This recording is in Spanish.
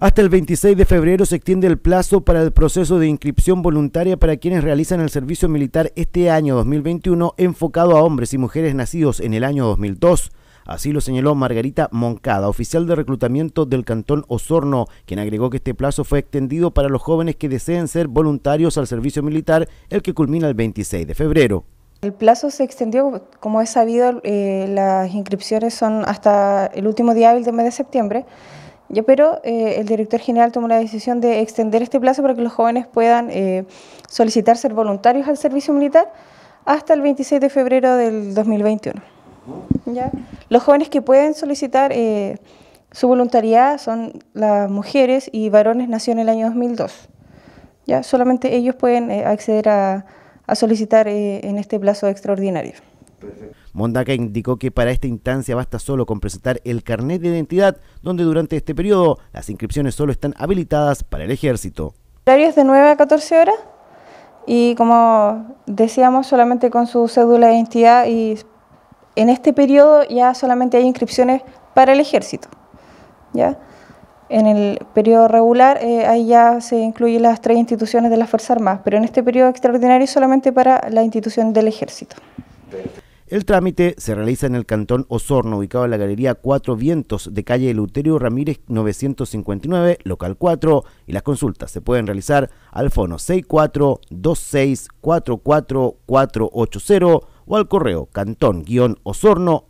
Hasta el 26 de febrero se extiende el plazo para el proceso de inscripción voluntaria para quienes realizan el servicio militar este año 2021 enfocado a hombres y mujeres nacidos en el año 2002. Así lo señaló Margarita Moncada, oficial de reclutamiento del Cantón Osorno, quien agregó que este plazo fue extendido para los jóvenes que deseen ser voluntarios al servicio militar, el que culmina el 26 de febrero. El plazo se extendió, como es sabido, eh, las inscripciones son hasta el último día del mes de septiembre. Ya, pero eh, el director general tomó la decisión de extender este plazo para que los jóvenes puedan eh, solicitar ser voluntarios al servicio militar hasta el 26 de febrero del 2021. Los jóvenes que pueden solicitar eh, su voluntariedad son las mujeres y varones nacidos en el año 2002. ¿Ya? Solamente ellos pueden acceder a, a solicitar en este plazo extraordinario. Perfecto. Mondaca indicó que para esta instancia basta solo con presentar el carnet de identidad, donde durante este periodo las inscripciones solo están habilitadas para el ejército. Horarios de 9 a 14 horas y como decíamos solamente con su cédula de identidad y en este periodo ya solamente hay inscripciones para el ejército. ¿ya? En el periodo regular eh, ahí ya se incluyen las tres instituciones de las Fuerzas Armadas, pero en este periodo extraordinario solamente para la institución del ejército. El trámite se realiza en el cantón Osorno, ubicado en la Galería Cuatro Vientos de calle Eleuterio Ramírez 959, local 4, y las consultas se pueden realizar al fono 642644480 o al correo cantón-osorno